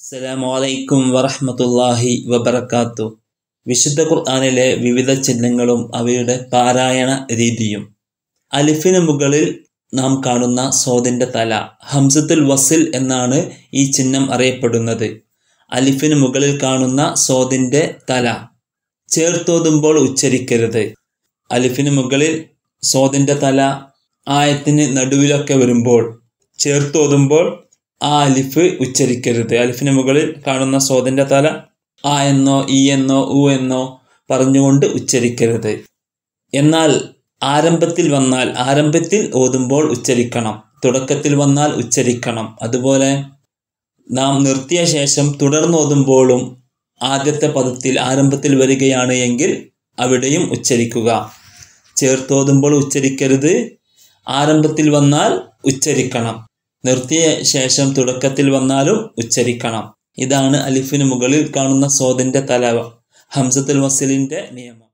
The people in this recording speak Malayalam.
അസ്സലാമലൈക്കും വറഹമത്തല്ലാഹി വബർക്കാത്തു വിശുദ്ധ ഖുർആാനിലെ വിവിധ ചിഹ്നങ്ങളും അവയുടെ പാരായണ രീതിയും അലിഫിന് മുകളിൽ നാം കാണുന്ന സോദിൻ്റെ തല ഹംസത്തുൽ വസിൽ എന്നാണ് ഈ ചിഹ്നം അറിയപ്പെടുന്നത് അലിഫിന് മുകളിൽ കാണുന്ന സോദിൻ്റെ തല ചേർത്തോതുമ്പോൾ ഉച്ചരിക്കരുത് അലിഫിന് മുകളിൽ സോദിൻ്റെ തല ആയത്തിന് നടുവിലൊക്കെ വരുമ്പോൾ ചേർത്തോതുമ്പോൾ ആ അലിഫ് ഉച്ചരിക്കരുത് അലിഫിന് മുകളിൽ കാണുന്ന സ്വതിൻ്റെ തല ആ എന്നോ ഈ എന്നോ ഉ എന്നോ പറഞ്ഞുകൊണ്ട് ഉച്ചരിക്കരുത് എന്നാൽ ആരംഭത്തിൽ വന്നാൽ ആരംഭത്തിൽ ഓതുമ്പോൾ ഉച്ചരിക്കണം തുടക്കത്തിൽ വന്നാൽ ഉച്ചരിക്കണം അതുപോലെ നാം നിർത്തിയ ശേഷം തുടർന്നോതുമ്പോഴും ആദ്യത്തെ പദത്തിൽ ആരംഭത്തിൽ വരികയാണ് എങ്കിൽ അവിടെയും ഉച്ചരിക്കുക ചേർത്തോതുമ്പോൾ ഉച്ചരിക്കരുത് ആരംഭത്തിൽ വന്നാൽ ഉച്ചരിക്കണം നിർത്തിയ ശേഷം തുടക്കത്തിൽ വന്നാലും ഉച്ചരിക്കണം ഇതാണ് അലിഫിന് മുകളിൽ കാണുന്ന സോദിന്റെ തലവ ഹംസത്തുൽ വസലിന്റെ നിയമം